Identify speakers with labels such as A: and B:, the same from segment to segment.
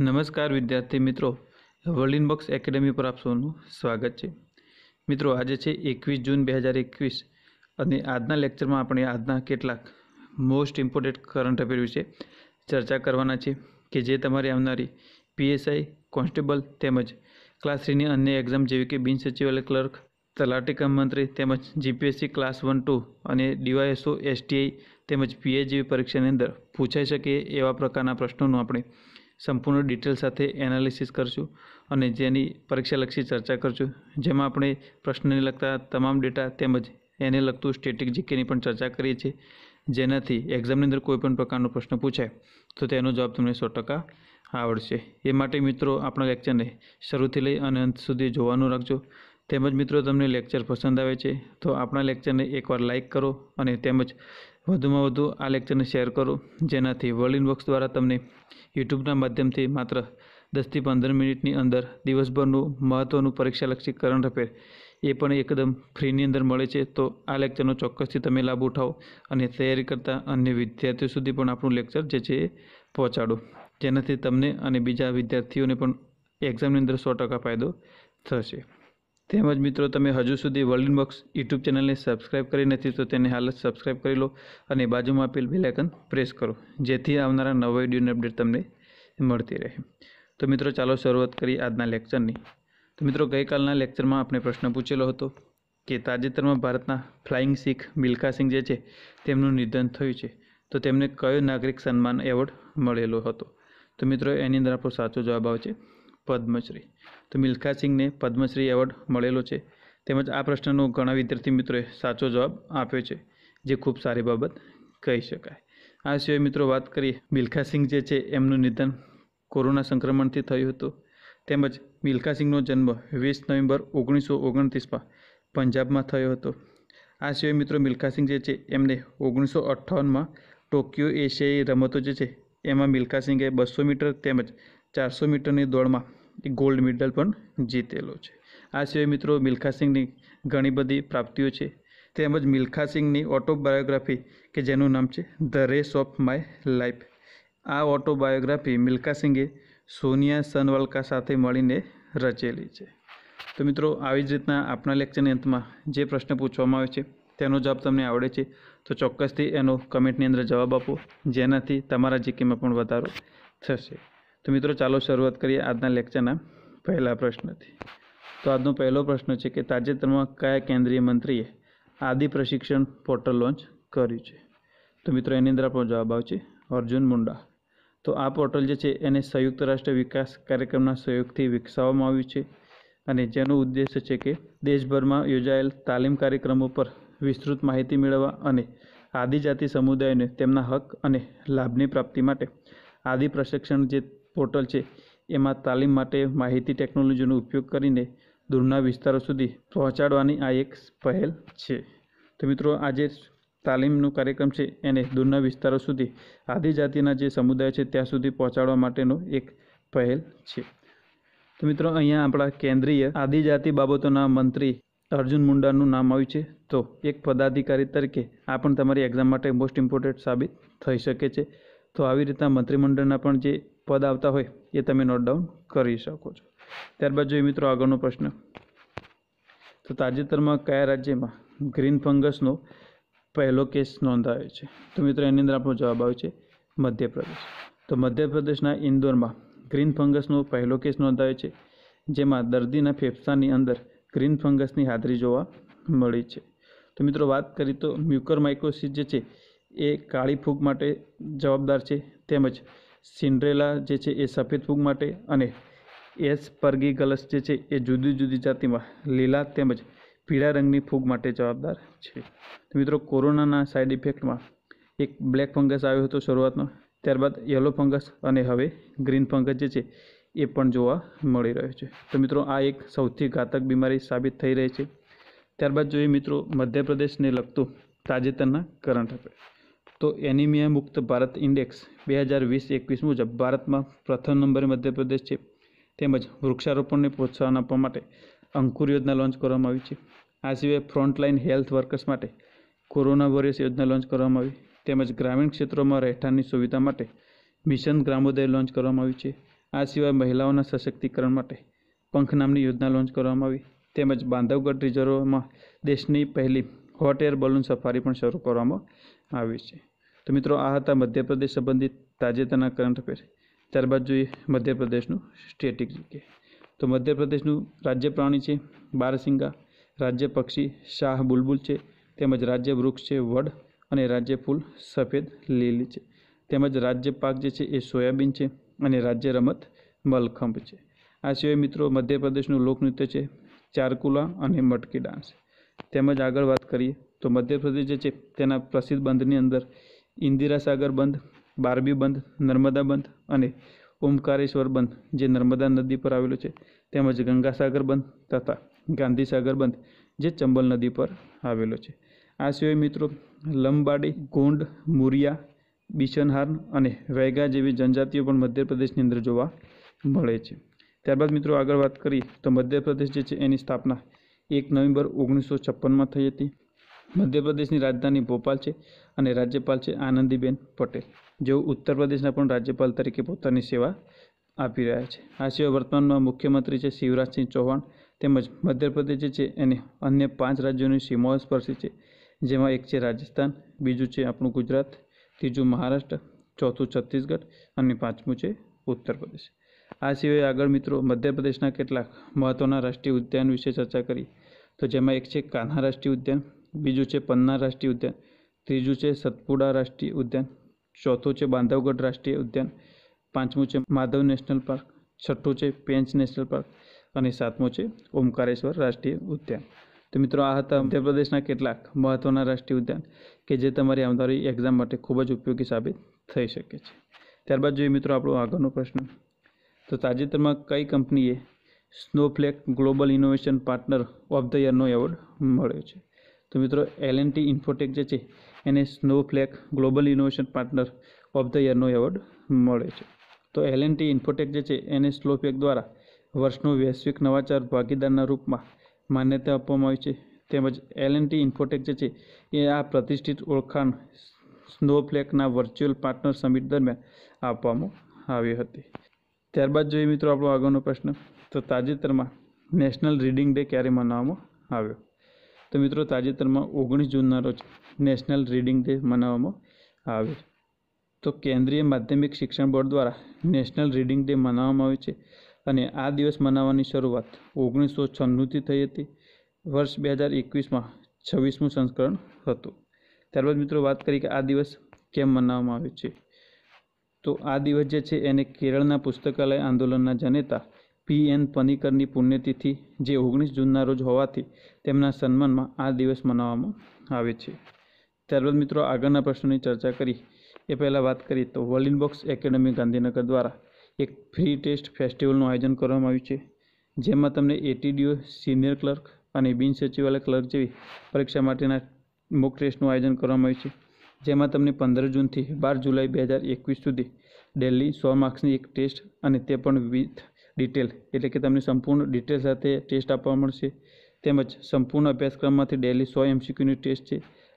A: નમસ્કાર વિદ્યાર્થી મિત્રો વર્લિન બોક્સ એકેડેમી પર આપ સૌનું સ્વાગત છે મિત્રો આજે છે એકવીસ જૂન બે હજાર એકવીસ અને આજના લેક્ચરમાં આપણે આજના કેટલાક મોસ્ટ ઇમ્પોર્ટન્ટ કરંટ અફેર વિશે ચર્ચા કરવાના છે કે જે તમારી આવનારી પીએસઆઈ કોન્સ્ટેબલ તેમજ ક્લાસ થ્રીની અન્ય એક્ઝામ જેવી કે બિન સચિવાલય ક્લર્ક તલાટી કમ મંત્રી તેમજ જીપીએસસી ક્લાસ વન ટુ અને ડીવાયએસઓ એસટીઆઈ તેમજ પીએચ જેવી પરીક્ષાની અંદર પૂછાઈ શકે એવા પ્રકારના પ્રશ્નોનું આપણે સંપૂર્ણ ડિટેલ સાથે એનાલિસિસ કરશું અને જેની પરીક્ષાલક્ષી ચર્ચા કરશું જેમાં આપણે પ્રશ્નને લગતા તમામ ડેટા તેમજ એને લગતું સ્ટેટિક જીકેની પણ ચર્ચા કરીએ છીએ જેનાથી એક્ઝામની અંદર કોઈપણ પ્રકારનો પ્રશ્ન પૂછાય તો તેનો જવાબ તમને સો ટકા આવડશે એ માટે મિત્રો આપણા લેક્ચરને શરૂથી લઈ અને અંત સુધી જોવાનું રાખજો તેમજ મિત્રો તમને લેક્ચર પસંદ આવે છે તો આપણા લેક્ચરને એકવાર લાઇક કરો અને તેમજ વધુમાં વધુ આ લેક્ચરને શેર કરો જેનાથી વર્લ્ડ ઇનબોક્સ દ્વારા તમને યુટ્યુબના માધ્યમથી માત્ર દસથી પંદર મિનિટની અંદર દિવસભરનું મહત્ત્વનું પરીક્ષાલક્ષી કરંટ અફેર એ પણ એકદમ ફ્રીની અંદર મળે છે તો આ લેક્ચરનો ચોક્કસથી તમે લાભ ઉઠાવો અને તૈયારી કરતા અન્ય વિદ્યાર્થીઓ સુધી પણ આપણું લેક્ચર જે છે એ પહોંચાડો જેનાથી તમને અને બીજા વિદ્યાર્થીઓને પણ એક્ઝામની અંદર સો ટકા ફાયદો થશે તેમજ મિત્રો તમે હજુ સુધી વર્લ્ડ ઇનબોક્સ યુટ્યુબ ચેનલને સબસ્ક્રાઈબ કરી નથી તો તેને હાલ જ સબસ્ક્રાઇબ કરી લો અને બાજુમાં આપેલ બેલાઇકન પ્રેસ કરો જેથી આવનારા નવા વિડીયોની અપડેટ તમને મળતી રહે તો મિત્રો ચાલો શરૂઆત કરીએ આજના લેક્ચરની તો મિત્રો ગઈકાલના લેક્ચરમાં આપણે પ્રશ્ન પૂછેલો હતો કે તાજેતરમાં ભારતના ફ્લાઇંગ શીખ મિલ્ખા સિંહ જે છે તેમનું નિધન થયું છે તો તેમને કયો નાગરિક સન્માન એવોર્ડ મળેલો હતો તો મિત્રો એની અંદર આપણો સાચો જવાબ આવશે પદ્મશ્રી તો મિલ્ખા સિંહને પદ્મશ્રી એવોર્ડ મળેલો છે તેમજ આ પ્રશ્નનો ઘણા વિદ્યાર્થી મિત્રોએ સાચો જવાબ આપ્યો છે જે ખૂબ સારી બાબત કહી શકાય આ સિવાય મિત્રો વાત કરીએ મિલ્ખા સિંહ જે છે એમનું નિધન કોરોના સંક્રમણથી થયું હતું તેમજ મિલ્ખા સિંહનો જન્મ વીસ નવેમ્બર ઓગણીસો ઓગણત્રીસમાં પંજાબમાં થયો હતો આ સિવાય મિત્રો મિલ્ખા સિંહ જે છે એમને ઓગણીસો અઠ્ઠાવનમાં ટોક્યો એશિયાઈ રમતો જે છે એમાં મિલ્ખા સિંઘે બસો મીટર તેમજ ચારસો મીટરની દોડમાં ગોલ્ડ મેડલ પણ જીતેલો છે આ સિવાય મિત્રો મિલ્ખા સિંહની ઘણી બધી પ્રાપ્તિઓ છે તેમજ મિલ્ખા સિંહની ઓટોબાયોગ્રાફી કે જેનું નામ છે the race of my life આ ઓટોબાયોગ્રાફી મિલ્ખા સિંઘે સોનિયા સનવાલકા સાથે મળીને રચેલી છે તો મિત્રો આવી જ રીતના આપણા લેક્ચરની અંતમાં જે પ્રશ્ન પૂછવામાં આવે છે તેનો જવાબ તમને આવડે છે તો ચોક્કસથી એનો કમેન્ટની અંદર જવાબ આપો જેનાથી તમારા જીકેમાં પણ વધારો થશે તો મિત્રો ચાલો શરૂઆત કરીએ આજના લેક્ચરના પહેલા પ્રશ્નથી તો આજનો પહેલો પ્રશ્ન છે કે તાજેતરમાં કયા કેન્દ્રીય મંત્રીએ આદિ પ્રશિક્ષણ પોર્ટલ લોન્ચ કર્યું છે તો મિત્રો એની અંદર આપણો જવાબ આવશે અર્જુન મુંડા તો આ પોર્ટલ જે છે એને સંયુક્ત રાષ્ટ્ર વિકાસ કાર્યક્રમના સહયોગથી વિકસાવવામાં આવ્યું છે અને જેનો ઉદ્દેશ છે કે દેશભરમાં યોજાયેલ તાલીમ કાર્યક્રમો પર વિસ્તૃત માહિતી મેળવવા અને આદિજાતિ સમુદાયને તેમના હક અને લાભની પ્રાપ્તિ માટે આદિ પ્રશિક્ષણ જે પોર્ટલ છે એમાં તાલીમ માટે માહિતી ટેકનોલોજીનો ઉપયોગ કરીને દૂરના વિસ્તારો સુધી પહોંચાડવાની આ એક પહેલ છે તો મિત્રો આજે તાલીમનો કાર્યક્રમ છે એને દૂરના વિસ્તારો સુધી આદિજાતિના જે સમુદાય છે ત્યાં સુધી પહોંચાડવા માટેનો એક પહેલ છે તો મિત્રો અહીંયા આપણા કેન્દ્રીય આદિજાતિ બાબતોના મંત્રી અર્જુન મુંડાનું નામ આવ્યું છે તો એક પદાધિકારી તરીકે આ પણ તમારી એક્ઝામ માટે મોસ્ટ ઇમ્પોર્ટન્ટ સાબિત થઈ શકે છે તો આવી રીતના મંત્રીમંડળના પણ જે પદ આવતા હોય એ તમે નોટ ડાઉન કરી શકો છો ત્યારબાદ જોઈએ મિત્રો આગળનો પ્રશ્ન તો તાજેતરમાં કયા રાજ્યમાં ગ્રીન ફંગસનો પહેલો કેસ નોંધાયો છે તો મિત્રો એની અંદર આપણો જવાબ આવ્યો છે મધ્યપ્રદેશ તો મધ્યપ્રદેશના ઇન્દોરમાં ગ્રીન ફંગસનો પહેલો કેસ નોંધાયો છે જેમાં દર્દીના ફેફસાની અંદર ગ્રીન ફંગસની હાજરી જોવા મળી છે તો મિત્રો વાત કરી તો મ્યુકર માઇકોસિસ જે છે એ કાળી ફૂગ માટે જવાબદાર છે તેમજ સિન્ડ્રેલા જે છે એ સફેદ ફૂગ માટે અને એસ ગલસ જે છે એ જુદી જુદી જાતિમાં લીલા તેમજ પીળા રંગની ફૂગ માટે જવાબદાર છે તો મિત્રો કોરોનાના સાઇડ ઇફેક્ટમાં એક બ્લેક ફંગસ આવ્યો હતો શરૂઆતમાં ત્યારબાદ યલો ફંગસ અને હવે ગ્રીન ફંગસ જે છે એ પણ જોવા મળી રહ્યો છે તો મિત્રો આ એક સૌથી ઘાતક બીમારી સાબિત થઈ રહી છે ત્યારબાદ જોઈએ મિત્રો મધ્યપ્રદેશને લગતું તાજેતરના કરંટ અફેર તો એનિમિયા મુક્ત ભારત ઇન્ડેક્સ બે હજાર વીસ એકવીસ મુજબ ભારતમાં પ્રથમ નંબરે મધ્યપ્રદેશ છે તેમજ વૃક્ષારોપણને પ્રોત્સાહન આપવા માટે અંકુર યોજના લોન્ચ કરવામાં આવી છે આ સિવાય ફ્રન્ટલાઇન હેલ્થ વર્કર્સ માટે કોરોના વોરિયર્સ યોજના લોન્ચ કરવામાં આવી તેમજ ગ્રામીણ ક્ષેત્રોમાં રહેઠાણની સુવિધા માટે મિશન ગ્રામોદય લોન્ચ કરવામાં આવી છે આ સિવાય મહિલાઓના સશક્તિકરણ માટે પંખ નામની યોજના લોન્ચ કરવામાં આવી તેમજ બાંધવગઢ રિઝર્વમાં દેશની પહેલી હોટ એર બલૂન સફારી પણ શરૂ કરવામાં આવી છે તો મિત્રો આ હતા મધ્યપ્રદેશ સંબંધિત તાજેતરના કરંટ અફેર ત્યારબાદ જોઈએ મધ્યપ્રદેશનું સ્ટેટ જીકે તો મધ્યપ્રદેશનું રાજ્ય પ્રાણી છે બારસિંગા રાજ્ય પક્ષી શાહ બુલબુલ છે તેમજ રાજ્ય વૃક્ષ છે વડ અને રાજ્ય ફૂલ સફેદ લીલી છે તેમજ રાજ્ય પાક જે છે એ સોયાબીન છે અને રાજ્ય રમત મલખંભ છે આ સિવાય મિત્રો મધ્યપ્રદેશનું લોકનૃત્ય છે ચારકુલા અને મટકી ડાન્સ તેમજ આગળ વાત કરીએ તો મધ્યપ્રદેશ જે છે તેના પ્રસિદ્ધ બંધની અંદર ઇન્દિરાસાગર બંધ બારબી બંધ નર્મદા બંધ અને ઓમકારેશ્વર બંધ જે નર્મદા નદી પર આવેલો છે તેમજ ગંગાસાગર બંધ તથા ગાંધીસાગર બંધ જે ચંબલ નદી પર આવેલો છે આ સિવાય મિત્રો લંબાડી ગોંડ મુરિયા બિશનહાર્ન અને વૈગા જેવી જનજાતિઓ પણ મધ્યપ્રદેશની અંદર જોવા મળે છે ત્યારબાદ મિત્રો આગળ વાત કરીએ તો મધ્યપ્રદેશ જે છે એની સ્થાપના એક નવેમ્બર ઓગણીસો છપ્પનમાં થઈ હતી મધ્યપ્રદેશની રાજધાની ભોપાલ છે અને રાજ્યપાલ છે આનંદીબેન પટેલ જેઓ ઉત્તર પ્રદેશના પણ રાજ્યપાલ તરીકે પોતાની સેવા આપી રહ્યા છે આ સિવાય વર્તમાનમાં મુખ્યમંત્રી છે શિવરાજસિંહ ચૌહાણ તેમજ મધ્યપ્રદેશ છે એને અન્ય પાંચ રાજ્યોની સીમાઓ સ્પર્શી છે જેમાં એક છે રાજસ્થાન બીજું છે આપણું ગુજરાત ત્રીજું મહારાષ્ટ્ર ચોથું છત્તીસગઢ અને પાંચમું છે ઉત્તર પ્રદેશ આ સિવાય આગળ મિત્રો મધ્યપ્રદેશના કેટલાક મહત્ત્વના રાષ્ટ્રીય ઉદ્યાન વિશે ચર્ચા કરી તો જેમાં એક છે કાન્હા રાષ્ટ્રીય ઉદ્યાન બીજું છે પન્ના રાષ્ટ્રીય ઉદ્યાન ત્રીજું છે સતપુડા રાષ્ટ્રીય ઉદ્યાન ચોથું છે બાંધવગઢ રાષ્ટ્રીય ઉદ્યાન પાંચમું છે માધવ નેશનલ પાર્ક છઠ્ઠું છે પેંચ નેશનલ પાર્ક અને સાતમું છે ઓમકારેશ્વર રાષ્ટ્રીય ઉદ્યાન તો મિત્રો આ હતા મધ્યપ્રદેશના કેટલાક મહત્ત્વના રાષ્ટ્રીય ઉદ્યાન કે જે તમારી આવનારી એક્ઝામ માટે ખૂબ જ ઉપયોગી સાબિત થઈ શકે છે ત્યારબાદ જોઈએ મિત્રો આપણો આગળનો પ્રશ્ન તો તાજેતરમાં કઈ કંપનીએ Snowflake global innovation partner of the યરનો એવોર્ડ મળ્યો છે તો મિત્રો એલ એન્ડ ટી ઇન્ફોટેક જે છે એને Snowflake global innovation partner of the યરનો એવોર્ડ મળે છે તો એલ એન્ડ ટી ઇન્ફોટેક જે છે એને સ્લોફેક દ્વારા વર્ષનો વૈશ્વિક નવાચાર ભાગીદારના રૂપમાં માન્યતા આપવામાં આવી છે તેમજ એલ એન્ડ ટી ઇન્ફોટેક જે છે એ આ પ્રતિષ્ઠિત ઓળખાણ સ્નોફ્લેકના વર્ચ્યુઅલ પાર્ટનર સમિટ દરમિયાન આપવામાં આવી હતી ત્યારબાદ જોઈએ મિત્રો આપણો આગળનો પ્રશ્ન તો તાજેતરમાં નેશનલ રીડિંગ ડે ક્યારે મનાવવામાં આવ્યો તો મિત્રો તાજેતરમાં ઓગણીસ જૂનના રોજ નેશનલ રીડિંગ ડે મનાવવામાં આવે છે તો કેન્દ્રીય માધ્યમિક શિક્ષણ બોર્ડ દ્વારા નેશનલ રીડિંગ ડે મનાવવામાં આવે છે અને આ દિવસ મનાવવાની શરૂઆત ઓગણીસો છન્નુંથી થઈ હતી વર્ષ બે હજાર એકવીસમાં છવ્વીસમું સંસ્કરણ હતું ત્યારબાદ મિત્રો વાત કરી કે આ દિવસ કેમ મનાવવામાં આવે છે તો આ દિવસ જે છે એને કેરળના પુસ્તકાલય આંદોલનના જનેતા પી એન પનીકરની પુણ્યતિથિ જે ઓગણીસ જૂનના રોજ હોવાથી તેમના સન્માનમાં આ દિવસ મનાવવામાં આવે છે ત્યારબાદ મિત્રો આગળના પ્રશ્નોની ચર્ચા કરી એ પહેલાં વાત કરીએ તો વર્લિન બોક્સ એકેડમી ગાંધીનગર દ્વારા એક ફ્રી ટેસ્ટ ફેસ્ટિવલનું આયોજન કરવામાં આવ્યું છે જેમાં તમને એટીડીઓ સિનિયર ક્લર્ક અને બિન સચિવાલય ક્લર્ક જેવી પરીક્ષા માટેના મુક ટેસ્ટનું આયોજન કરવામાં આવ્યું છે જેમાં તમને પંદર જૂનથી બાર જુલાઈ બે હજાર એકવીસ સુધી ડેલી સો માર્ક્સની એક ટેસ્ટ અને તે પણ વિથ ડિટેલ એટલે કે તમને સંપૂર્ણ ડિટેલ સાથે ટેસ્ટ આપવા મળશે તેમજ સંપૂર્ણ અભ્યાસક્રમમાંથી ડેલી સો એમસીક્યુની ટેસ્ટ છે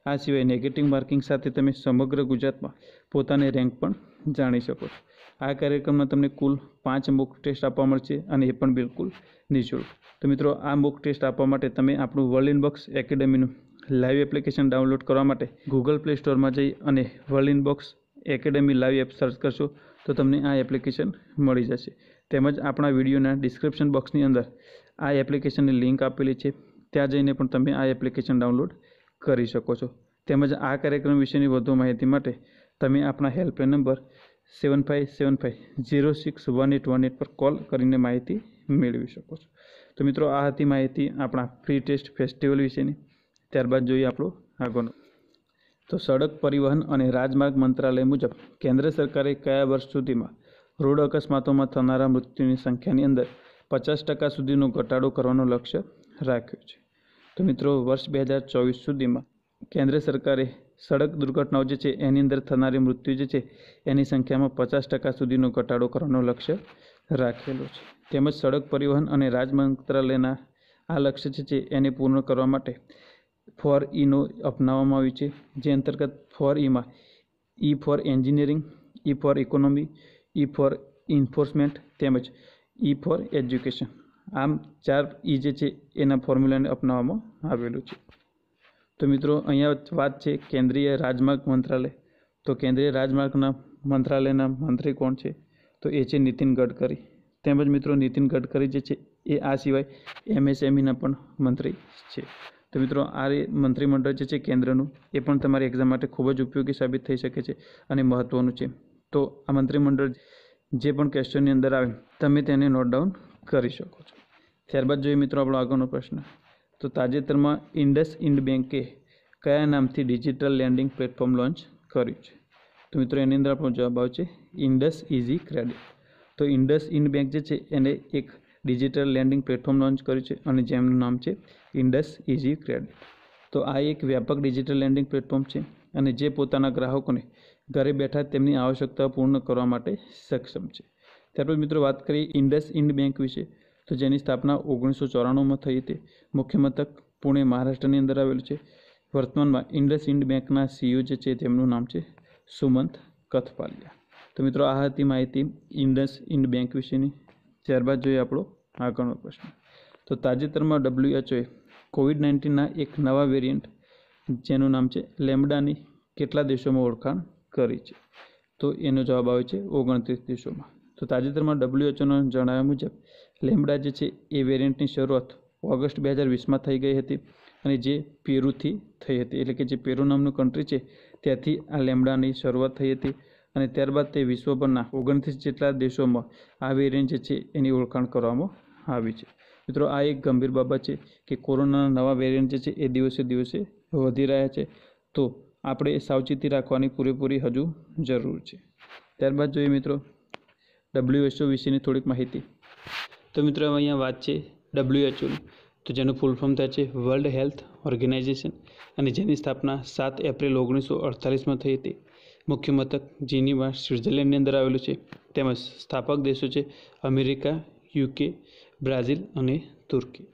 A: આ સિવાય નેગેટિવ માર્કિંગ સાથે તમે સમગ્ર ગુજરાતમાં પોતાની રેન્ક પણ જાણી શકો છો આ કાર્યક્રમમાં તમને કુલ પાંચ મુક ટેસ્ટ આપવા મળશે અને એ પણ બિલકુલ નિઃશુલ્ક તો મિત્રો આ મોક ટેસ્ટ આપવા માટે તમે આપણું વર્લ્ડ ઇનબોક્સ એકેડેમીનું લાઈવ એપ્લિકેશન ડાઉનલોડ કરવા માટે ગૂગલ પ્લે સ્ટોરમાં જઈ અને World Inbox Academy live app search કરશો તો તમને આ એપ્લિકેશન મળી જશે તેમજ આપણા વિડીયોના ડિસ્ક્રિપ્શન બોક્સની અંદર આ એપ્લિકેશનની લિંક આપેલી છે ત્યાં જઈને પણ તમે આ એપ્લિકેશન ડાઉનલોડ કરી શકો છો તેમજ આ કાર્યક્રમ વિશેની વધુ માહિતી માટે તમે આપણા helpline number seven five seven five zero six one eight one eight પર કોલ કરીને માહિતી મેળવી શકો છો તો મિત્રો આ હતી માહિતી આપણા ફ્રી ટેસ્ટ ફેસ્ટિવલ વિશેની ત્યારબાદ જોઈએ આપણું આગળનું તો સડક પરિવહન અને રાજમાર્ગ મંત્રાલય મુજબ કેન્દ્ર સરકારે કયા વર્ષ સુધીમાં રોડ અકસ્માતોમાં થનારા મૃત્યુની સંખ્યાની અંદર પચાસ ટકા સુધીનો ઘટાડો કરવાનો લક્ષ્ય રાખ્યો છે તો મિત્રો વર્ષ બે હજાર ચોવીસ સુધીમાં કેન્દ્ર સરકારે સડક દુર્ઘટનાઓ જે છે એની અંદર થનારી મૃત્યુ જે છે એની સંખ્યામાં પચાસ ટકા સુધીનો ઘટાડો કરવાનો લક્ષ્ય રાખેલો છે તેમજ સડક પરિવહન અને રાજ મંત્રાલયના આ લક્ષ્ય જે છે એને પૂર્ણ કરવા માટે ફોર ઈનો અપનાવવામાં આવ્યું છે જે અંતર્ગત ફોર ઈમાં E for engineering E for economy E for enforcement તેમજ ઈ ફોર એજ્યુકેશન આમ ચાર ઈ e જે છે એના ફોર્મ્યુલાને અપનાવવામાં આવેલું છે તો મિત્રો અહીંયા વાત છે કેન્દ્રીય રાજમાર્ગ મંત્રાલય તો કેન્દ્રીય રાજમાર્ગના મંત્રાલયના મંત્રી કોણ છે તો એ છે નીતિન ગડકરી તેમજ મિત્રો નીતિન ગડકરી જે છે એ આ સિવાય એમએસએમઈના પણ મંત્રી છે તો મિત્રો આ મંત્રીમંડળ જે છે કેન્દ્રનું એ પણ તમારી એક્ઝામ માટે ખૂબ જ ઉપયોગી સાબિત થઈ શકે છે અને મહત્ત્વનું છે તો આ મંત્રીમંડળ જે પણ ક્વેશ્ચનની અંદર આવે તમે તેને નોટ ડાઉન કરી શકો છો ત્યારબાદ જોઈએ મિત્રો આપણો આગળનો પ્રશ્ન તો તાજેતરમાં ઇન્ડસ ઇન્ડ બેન્કે કયા નામથી ડિજિટલ લેન્ડિંગ પ્લેટફોર્મ લોન્ચ કર્યું છે તો મિત્રો એની અંદર આપણો જવાબ આવશે ઇન્ડસ ઇઝી ક્રેડિટ તો ઇન્ડસ ઇન્ડ બેંક જે છે એને એક ડિજિટલ લેન્ડિંગ પ્લેટફોર્મ લોન્ચ કર્યું છે અને જેમનું નામ છે ઇન્ડસ ઇઝી ક્રેડિટ તો આ એક વ્યાપક ડિજિટલ લેન્ડિંગ પ્લેટફોર્મ છે અને જે પોતાના ગ્રાહકોને ઘરે બેઠા તેમની આવશ્યકતા પૂર્ણ કરવા માટે સક્ષમ છે ત્યારબાદ મિત્રો વાત કરીએ ઇન્ડસ ઇન્ડ બેંક વિશે તો જેની સ્થાપના ઓગણીસો ચોરાણુંમાં થઈ હતી મુખ્ય મથક પુણે મહારાષ્ટ્રની અંદર આવેલું છે વર્તમાનમાં ઇન્ડસ ઇન્ડ બેંકના સીઈઓ જે છે તેમનું નામ છે સુમંત કથપાલિયા તો મિત્રો આ હતી માહિતી ઇન્ડસ ઇન્ડ બેંક વિશેની ત્યારબાદ જોઈએ આપણો આગળનો પ્રશ્ન તો તાજેતરમાં ડબલ્યુએચઓએ કોવિડ નાઇન્ટીનના એક નવા વેરિયન્ટ જેનું નામ છે લેમડાની કેટલા દેશોમાં ઓળખાણ કરી છે તો એનો જવાબ આવે છે ઓગણત્રીસ દિવસોમાં તો તાજેતરમાં ડબ્લ્યુએચઓના જણાવ્યા મુજબ લેમડા જે છે એ વેરિયન્ટની શરૂઆત ઓગસ્ટ બે હજાર વીસમાં થઈ ગઈ હતી અને જે પેરુથી થઈ હતી એટલે કે જે પેરુ નામનું કન્ટ્રી છે ત્યાંથી આ લેમડાની શરૂઆત થઈ હતી અને ત્યારબાદ તે વિશ્વભરના ઓગણત્રીસ જેટલા દેશોમાં આ વેરિયન્ટ જે છે એની ઓળખાણ કરવામાં આવી છે મિત્રો આ એક ગંભીર બાબત છે કે કોરોનાના નવા વેરિયન્ટ જે છે એ દિવસે દિવસે વધી રહ્યા છે તો આપણે સાવચેતી રાખવાની પૂરેપૂરી હજુ જરૂર છે ત્યારબાદ જોઈએ મિત્રો ડબલ્યુએચઓ વિશેની થોડીક માહિતી તો મિત્રો અહીંયા વાત છે ડબલ્યુએચઓની તો જેનું ફૂલ ફોર્મ થાય છે વર્લ્ડ હેલ્થ ઓર્ગેનાઇઝેશન અને જેની સ્થાપના સાત એપ્રિલ ઓગણીસો અડતાલીસમાં થઈ હતી મુખ્ય મથક જીનીવા સ્વિટ્ઝરલેન્ડની અંદર આવેલું છે તેમજ સ્થાપક દેશો છે અમેરિકા યુકે બ્રાઝિલ અને તુર્કી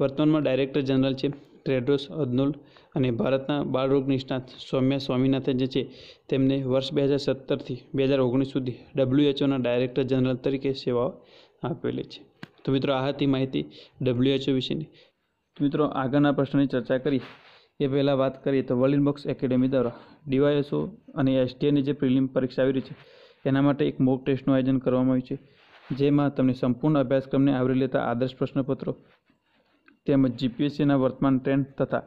A: વર્તમાનમાં ડાયરેક્ટર જનરલ છે ટ્રેડ્રોસ અદનોલ અને ભારતના બાળરોગ નિષ્ણાત સૌમ્યા સ્વામિનાથન જે છે તેમને વર્ષ બે હજાર સત્તરથી બે હજાર ઓગણીસ સુધી ડબલ્યુએચઓના ડાયરેક્ટર જનરલ તરીકે સેવાઓ આપેલી છે તો મિત્રો આ હતી માહિતી ડબલ્યુએચઓ વિશેની મિત્રો આગળના પ્રશ્નની ચર્ચા કરી એ પહેલાં વાત કરીએ તો વર્લ્ડ બોક્સ એકેડેમી દ્વારા ડીવાયએસઓ અને એસટીએની જે પ્રિલિમ પરીક્ષા આવી રહી છે એના માટે એક મોક ટેસ્ટનું આયોજન કરવામાં આવ્યું છે જેમાં તમને સંપૂર્ણ અભ્યાસક્રમને આવરી લેતા આદર્શ પ્રશ્નપત્રો તેમજ જીપીએસસીના વર્તમાન ટ્રેન્ડ તથા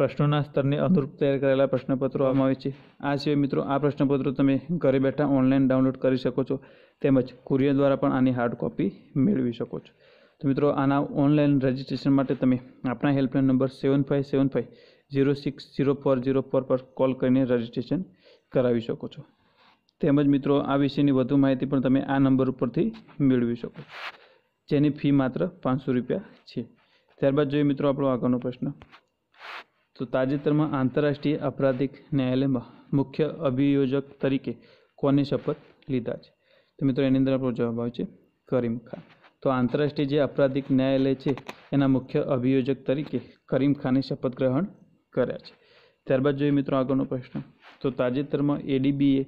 A: પ્રશ્નોના સ્તરને અનુરૂપ તૈયાર કરેલા પ્રશ્નપત્રો આપવામાં આવે છે આ સિવાય મિત્રો આ પ્રશ્નપત્રો તમે ઘરે બેઠા ઓનલાઈન ડાઉનલોડ કરી શકો છો તેમજ કુરિયર દ્વારા પણ આની હાર્ડ કોપી મેળવી શકો છો તો મિત્રો આના ઓનલાઈન રજિસ્ટ્રેશન માટે તમે આપણા helpline number seven five seven five zero six zero four zero four પર કોલ કરીને રજીસ્ટ્રેશન કરાવી શકો છો તેમજ મિત્રો આ વિશેની વધુ માહિતી પણ તમે આ નંબર ઉપરથી મેળવી શકો છો જેની ફી માત્ર પાંચસો રૂપિયા છે ત્યારબાદ જોઈએ મિત્રો આપણો આગળનો પ્રશ્ન તો તાજેતરમાં આંતરરાષ્ટ્રીય આપરાધિક ન્યાયાલયમાં મુખ્ય અભિયોજક તરીકે કોને શપથ લીધા છે તો મિત્રો એની અંદર આપણો જવાબ આવે છે કરીમ ખાન તો આંતરરાષ્ટ્રીય જે આપરાધિક ન્યાયાલય છે એના મુખ્ય અભિયોજક તરીકે કરીમ ખાને શપથ ગ્રહણ કર્યા છે ત્યારબાદ જોઈએ મિત્રો આગળનો પ્રશ્ન તો તાજેતરમાં એડીબીએ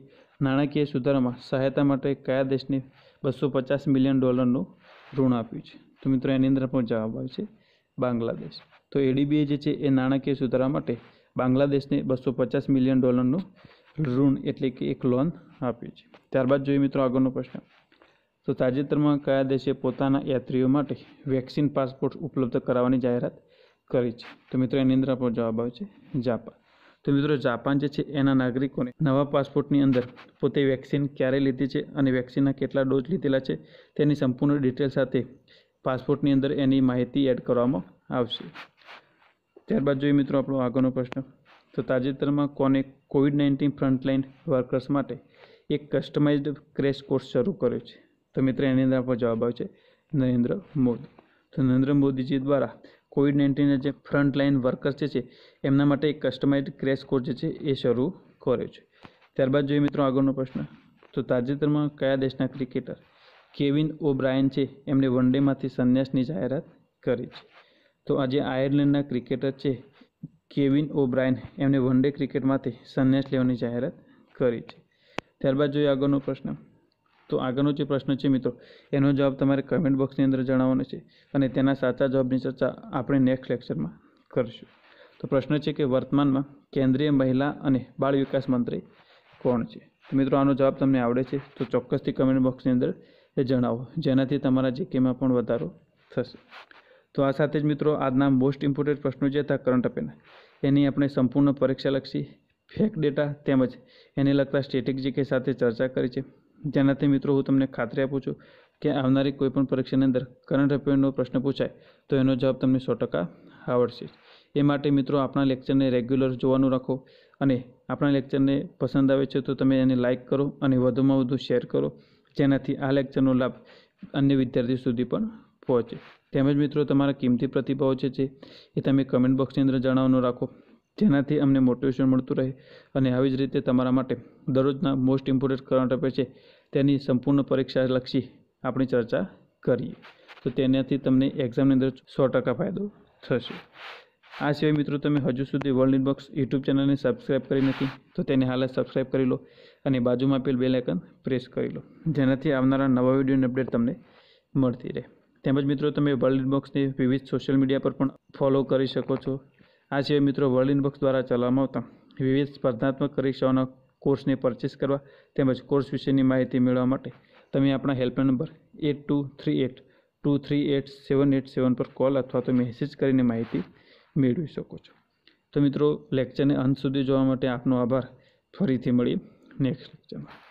A: નાણાકીય સુધારામાં સહાયતા માટે કયા દેશને બસો પચાસ મિલિયન ડોલરનું ઋણ આપ્યું છે તો મિત્રો એની અંદર પણ જવાબ આવે છે બાંગ્લાદેશ તો એડીબીએ જે છે એ નાણાકીય સુધારા માટે બાંગ્લાદેશને બસો પચાસ મિલિયન ડોલરનું ઋણ એટલે કે એક લોન આપી છે ત્યારબાદ જોઈએ મિત્રો આગળનો પ્રશ્ન તો તાજેતરમાં કયા દેશે પોતાના યાત્રીઓ માટે વેક્સિન પાસપોર્ટ ઉપલબ્ધ કરાવવાની જાહેરાત કરી છે તો મિત્રો એની અંદર આપણો જવાબ આવે છે જાપાન તો મિત્રો જાપાન જે છે એના નાગરિકોને નવા પાસપોર્ટની અંદર પોતે વેક્સિન ક્યારે લીધી છે અને વેક્સિનના કેટલા ડોઝ લીધેલા છે તેની સંપૂર્ણ ડિટેલ સાથે પાસપોર્ટની અંદર એની માહિતી એડ કરવામાં આવશે ત્યારબાદ જોઈએ મિત્રો આપણો આગળનો પ્રશ્ન તો તાજેતરમાં કોને કોવિડ નાઇન્ટીન ફ્રન્ટલાઇન વર્કર્સ માટે એક કસ્ટમાઇઝ્ડ ક્રેશ કોર્સ શરૂ કર્યો છે તો મિત્રો એની અંદર આપણો જવાબ આવે છે નરેન્દ્ર મોદી તો નરેન્દ્ર મોદીજી દ્વારા કોવિડ નાઇન્ટીનના જે ફ્રન્ટલાઇન વર્કર્સ જે છે એમના માટે એક કસ્ટમાઇઝ ક્રેશ કોર્સ જે છે એ શરૂ કર્યો છે ત્યારબાદ જોઈએ મિત્રો આગળનો પ્રશ્ન તો તાજેતરમાં કયા દેશના ક્રિકેટર કેવિન ઓબ્રાયન છે એમણે વન ડેમાંથી સંન્યાસની જાહેરાત કરી છે તો આજે આયર્લેન્ડના ક્રિકેટર છે કેવિન ઓબ્રાયન એમણે વન ડે ક્રિકેટમાંથી સંન્યાસ લેવાની જાહેરાત કરી છે ત્યારબાદ જોઈએ આગળનો પ્રશ્ન તો આગળનો જે પ્રશ્ન છે મિત્રો એનો જવાબ તમારે કમેન્ટ બોક્સની અંદર જણાવવાનો છે અને તેના સાચા જવાબની ચર્ચા આપણે નેક્સ્ટ લેક્ચરમાં કરીશું તો પ્રશ્ન છે કે વર્તમાનમાં કેન્દ્રીય મહિલા અને બાળ વિકાસ મંત્રી કોણ છે મિત્રો આનો જવાબ તમને આવડે છે તો ચોક્કસથી કમેન્ટ બોક્સની અંદર એ જણાવો જેનાથી તમારા જીકેમાં પણ વધારો થશે તો આ સાથે જ મિત્રો આજના મોસ્ટ ઇમ્પોર્ટન્ટ પ્રશ્નો જે હતા કરંટ અફેરના એની આપણે સંપૂર્ણ પરીક્ષાલક્ષી ફેક ડેટા તેમજ એને લગતા સ્ટેટિક જીકે સાથે ચર્ચા કરી છે જેનાથી મિત્રો હું તમને ખાતરી આપું છું કે આવનારી કોઈપણ પરીક્ષાની અંદર કરંટ અફેરનો પ્રશ્ન પૂછાય તો એનો જવાબ તમને સો ટકા આવડશે એ માટે મિત્રો આપણા લેક્ચરને રેગ્યુલર જોવાનું રાખો અને આપણા લેક્ચરને પસંદ આવે છે તો તમે એને લાઇક કરો અને વધુમાં વધુ શેર કરો જેનાથી આ લેક્ચરનો લાભ અન્ય વિદ્યાર્થીઓ સુધી પણ પહોંચે તેમજ મિત્રો તમારા કિંમતી પ્રતિભાવો છે જે એ તમે કમેન્ટ બોક્સની અંદર જણાવવાનું રાખો જેનાથી અમને મોટિવેશન મળતું રહે અને આવી જ રીતે તમારા માટે દરરોજના મોસ્ટ ઇમ્પોર્ટન્ટ કરંટ અફેર છે તેની સંપૂર્ણ પરીક્ષા લક્ષી આપણે ચર્ચા કરીએ તો તેનાથી તમને એક્ઝામની અંદર સો ટકા ફાયદો થશે આ સિવાય મિત્રો તમે હજુ સુધી વર્લ્ડ ઇનબોક્સ યુટ્યુબ ચેનલને સબસ્ક્રાઇબ કરી નથી તો તેને હાલ સબસ્ક્રાઇબ કરી લો અને બાજુમાં પેલ બેલ આઇકન પ્રેસ કરી લો જેનાથી આવનારા નવા વિડીયોની અપડેટ તમને મળતી રહે તેમજ મિત્રો તમે વર્લ્ડ ઇનબોક્સને વિવિધ સોશિયલ મીડિયા પર પણ ફોલો કરી શકો છો આ સિવાય મિત્રો વર્લ્ડ ઇનબોક્સ દ્વારા ચલાવવામાં આવતા વિવિધ સ્પર્ધાત્મક પરીક્ષાઓના કોર્સને પરચેસ કરવા તેમજ કોર્સ વિશેની માહિતી મેળવવા માટે તમે આપણા helpline number eight two three eight two three eight seven eight seven પર કોલ અથવા તો મેસેજ કરીને માહિતી મેળવી શકો છો તો મિત્રો લેક્ચરને અંત સુધી જોવા માટે આપનો આભાર ફરીથી મળીએ નેક્સ્ટ લેક્ચરમાં